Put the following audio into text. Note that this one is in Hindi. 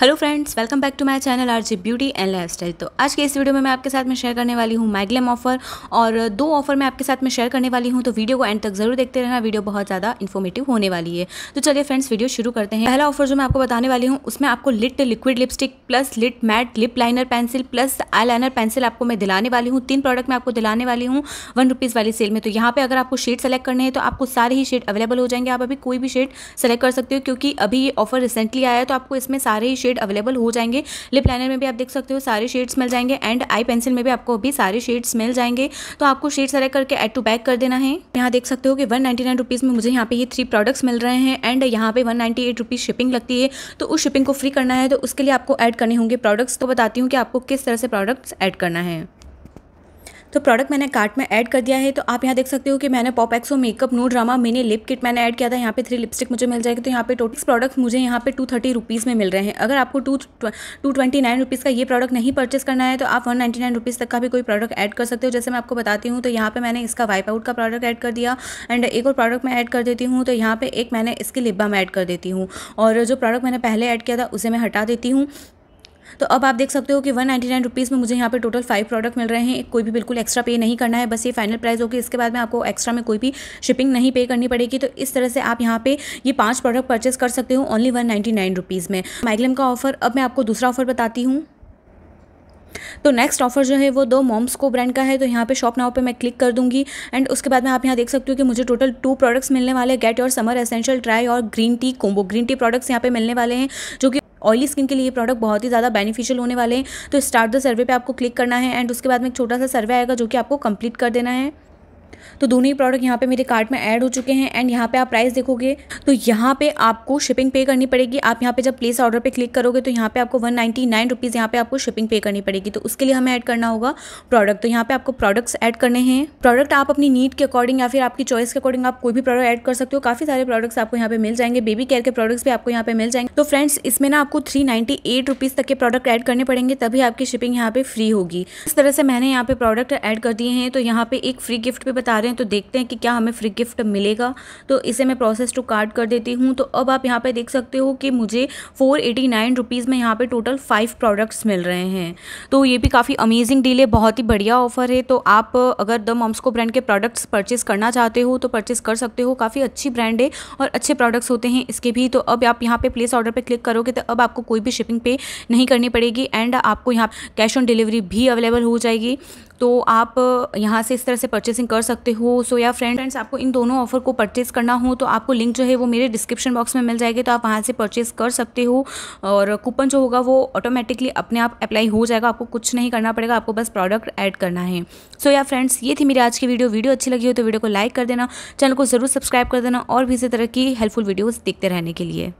hello friends welcome back to my channel R G beauty and lifestyle तो आज के इस वीडियो में मैं आपके साथ में शेयर करने वाली हूँ माइग्लेम ऑफर और दो ऑफर मैं आपके साथ में शेयर करने वाली हूँ तो वीडियो को एंड तक जरूर देखते रहना वीडियो बहुत ज़्यादा इन्फॉर्मेटिव होने वाली है तो चलिए फ्रेंड्स वीडियो शुरू करते हैं पहला ऑफर जो मैं आपको बताने वाली हूँ उसमें आपको lit liquid lipstick plus lit matte lip liner pencil plus eye liner pencil आपको मैं दिलाने वाली हूँ तीन प्रोडक्ट मैं आपको दिलाने वाली हूँ वन रुपीज़ वाली सेल में तो यहाँ पर अगर आपको शेड सेलेक्ट करने हैं तो आपको सारे ही शेड अवेलेबल हो जाएंगे आप अभी कोई भी शेड सेलेक्ट कर सकते हो क्योंकि अभी ये ऑफर रिसेंटली आया है तो आपको इसमें सारे ही शेड अवेलेबल हो जाएंगे लिप लाइनर में भी आप देख सकते हो सारे शेड्स मिल जाएंगे एंड आई पेंसिल में भी आपको अभी सारे शेड्स मिल जाएंगे तो आपको शेड सेलेक्ट करके एड टू बैक कर देना है यहाँ देख सकते हो कि वन नाइन्टी में मुझे यहाँ पे ये थ्री प्रोडक्ट्स मिल रहे हैं एंड यहाँ पे वन नाइन्टी शिपिंग लगती है तो उस शिपिंग को फ्री करना है तो उसके लिए आपको एड करने होंगे प्रोडक्ट्स तो बताती हूँ कि आपको किस तरह से प्रोडक्ट्स एड करना है तो प्रोडक्ट मैंने कार्ट में ऐड कर दिया है तो आप यहाँ देख सकते हो कि मैंने Pop Xo makeup no drama mini lip kit मैंने ऐड किया था यहाँ पे थ्री लिपस्टिक मुझे मिल जाएगी तो यहाँ पे टोटल प्रोडक्ट मुझे यहाँ पे टू थर्टी रुपीज़ में मिल रहे हैं अगर आपको two two twenty nine rupees का ये प्रोडक्ट नहीं परचेस करना है तो आप वन नाइन्टी नाइन रुपीज़ तक का भी कोई प्रोडक्ट ऐड कर सकते हो जैसे मैं आपको बताती हूँ तो यहाँ पर मैंने इसका वाइप आउट का प्रोडक्ट ऐड कर दिया एंड एक और प्रोडक्ट मैं ऐड कर देती हूँ तो यहाँ पर एक मैंने इसकी लिप बाम ऐड कर देती हूँ और जो प्रोडक्ट मैंने पहले ऐड किया था उसे मैं हटा देती हूँ तो अब आप देख सकते हो कि वन नाइन्टी में मुझे यहाँ पे टोटल फाइव प्रोडक्ट मिल रहे हैं कोई भी बिल्कुल एक्स्ट्रा पे नहीं करना है बस ये फाइनल प्राइस होगी इसके बाद में आपको एक्स्ट्रा में कोई भी शिपिंग नहीं पे करनी पड़ेगी तो इस तरह से आप यहाँ पे ये पांच प्रोडक्ट परचेस कर सकते हो ओनली वन नाइन्टी में माइग्लम का ऑफर अब मैं आपको दूसरा ऑफर बताती हूँ तो नेक्स्ट ऑफर जो है वो दो मॉम्स को ब्रांड का है तो यहाँ पे शॉप नाउ पे मैं क्लिक कर दूंगी एंड उसके बाद में आप यहाँ देख सकते हो कि मुझे टोटल टू प्रोडक्ट्स मिलने वाले get your summer essential try और green tea combo green tea products यहाँ पे मिलने वाले हैं जो कि ऑयली स्किन के लिए ये प्रोडक्ट बहुत ही ज़्यादा बेनिफिशियल होने वाले हैं तो स्टार्ट द सर्वे पे आपको क्लिक करना है एंड उसके बाद में एक छोटा सा सर्वे आएगा जो कि आपको कंप्लीट कर देना है तो दोनों ही प्रोडक्ट यहाँ पे मेरे कार्ट में ऐड हो चुके हैं एंड यहाँ पे आप प्राइस देखोगे तो यहाँ पे आपको शिपिंग पे करनी पड़ेगी आप यहाँ पे जब प्लेस ऑर्डर पे क्लिक करोगे तो यहाँ पे आपको वन नाइन्टी नाइन रुपीज़ यहाँ पे आपको शिपिंग पे करनी पड़ेगी तो उसके लिए हमें ऐड करना होगा प्रोडक्ट तो यहाँ पे आपको प्रोडक्ट्स ऐड करने हैं प्रोडक्ट आप अपनी नीड के अकॉर्डिंग या फिर आपकी चॉइस के अकॉर्डिंग आप कोई भी प्रोडक्ट ऐड कर सकते हो काफ़ी सारे प्रोडक्ट्स आपको यहाँ पे मिल जाएंगे बेबी केयर के प्रोडक्ट्स भी आपको यहाँ पे मिल जाएंगे तो फ्रेंड्स इसमें ना आपको थ्री नाइन्टी एट रुपीज़ तक के प्रोडक्ट ऐड करने पड़ेंगे तभी आपकी शिपिंग यहाँ पे फ्री होगी इस तरह से मैंने यहाँ पे प्रोडक्ट ऐड कर दिए हैं तो यहाँ पे एक फ्री गिफ्ट भी बता रहे हैं तो देखते हैं कि क्या हमें फ्री गिफ्ट मिलेगा तो इसे मैं प्रोसेस टू कार्ड कर देती हूँ तो अब आप यहाँ पर देख सकते हो कि मुझे फ़ोर एटी नाइन रुपीज़ में यहाँ पर टोटल फाइव प्रोडक्ट्स मिल रहे हैं तो ये भी काफ़ी अमेजिंग डील है बहुत ही बढ़िया ऑफर है तो आप अगर द मॉम्सको ब्रांड के प्रोडक्ट्स परचेस करना चाहते हो तो परचेस कर सकते हो काफ़ी अच्छी ब्रांड है और अच्छे प्रोडक्ट्स होते हैं इसके भी तो अब आप यहाँ पे प्लेस ऑर्डर पे क्लिक करोगे तो अब आपको कोई भी शिपिंग पे नहीं करनी पड़ेगी एंड आपको यहाँ कैश ऑन डिलीवरी भी अवेलेबल हो जाएगी तो आप यहाँ से इस तरह से परचेसिंग कर सकते हो सो या फ्रेंड फ्रेंड्स आपको इन दोनों ऑफर को परचेस करना हो तो आपको लिंक जो है वो मेरे डिस्क्रिप्शन बॉक्स में मिल जाएगी तो आप वहाँ से परचेस कर सकते हो और कूपन जो होगा वो ऑटोमेटिकली अपने आप अप्लाई हो जाएगा आपको कुछ नहीं करना पड़ेगा आपको बस प्रोडक्ट ऐड करना है सो या फ्रेंड्स ये थी मेरी आज की वीडियो वीडियो अच्छी लगी हो तो वीडियो को लाइक कर देना चैनल को ज़रूर सब्सक्राइब कर देना और भी इसी तरह की हेल्पफुल वीडियोज़ देखते रहने के लिए